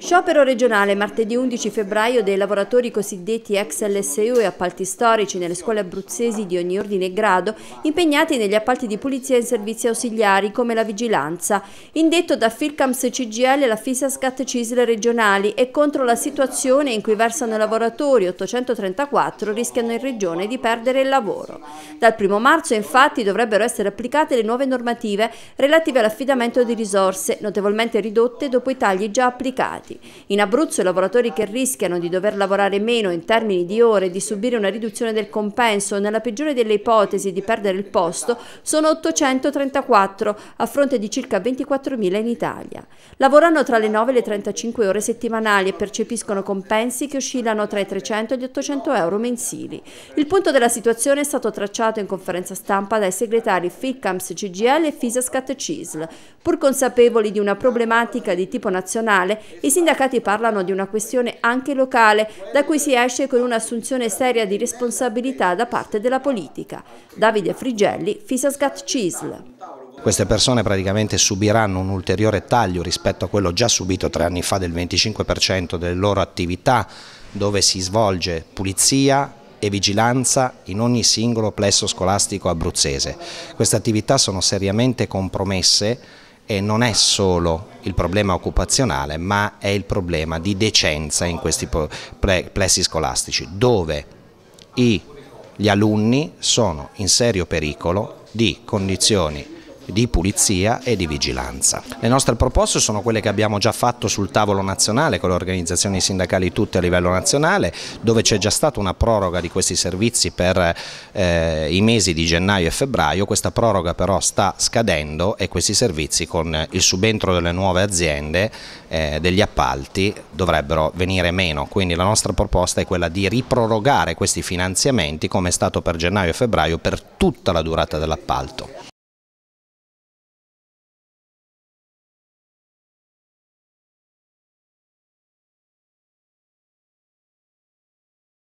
Sciopero regionale martedì 11 febbraio dei lavoratori cosiddetti ex LSU e appalti storici nelle scuole abruzzesi di ogni ordine e grado impegnati negli appalti di pulizia e in servizi ausiliari come la vigilanza, indetto da Filcams CGL e la Fisascat Cisle regionali e contro la situazione in cui versano i lavoratori 834 rischiano in regione di perdere il lavoro. Dal 1 marzo infatti dovrebbero essere applicate le nuove normative relative all'affidamento di risorse, notevolmente ridotte dopo i tagli già applicati disoccupati. In Abruzzo i lavoratori che rischiano di dover lavorare meno in termini di ore e di subire una riduzione del compenso o nella peggiore delle ipotesi di perdere il posto sono 834 a fronte di circa 24.000 in Italia. Lavorano tra le 9 e le 35 ore settimanali e percepiscono compensi che oscillano tra i 300 e gli 800 euro mensili. Il punto della situazione è stato tracciato in conferenza stampa dai segretari FICAMS CGL e FISASCAT CISL. Pur consapevoli di una problematica di tipo nazionale, i sindacati parlano di una questione anche locale, da cui si esce con un'assunzione seria di responsabilità da parte della politica. Davide Frigelli, Fisasgat CISL. Queste persone praticamente subiranno un ulteriore taglio rispetto a quello già subito tre anni fa del 25% delle loro attività dove si svolge pulizia, e vigilanza in ogni singolo plesso scolastico abruzzese. Queste attività sono seriamente compromesse e non è solo il problema occupazionale ma è il problema di decenza in questi plessi scolastici dove gli alunni sono in serio pericolo di condizioni di pulizia e di vigilanza. Le nostre proposte sono quelle che abbiamo già fatto sul tavolo nazionale con le organizzazioni sindacali tutte a livello nazionale, dove c'è già stata una proroga di questi servizi per eh, i mesi di gennaio e febbraio, questa proroga però sta scadendo e questi servizi con il subentro delle nuove aziende eh, degli appalti dovrebbero venire meno, quindi la nostra proposta è quella di riprorogare questi finanziamenti come è stato per gennaio e febbraio per tutta la durata dell'appalto.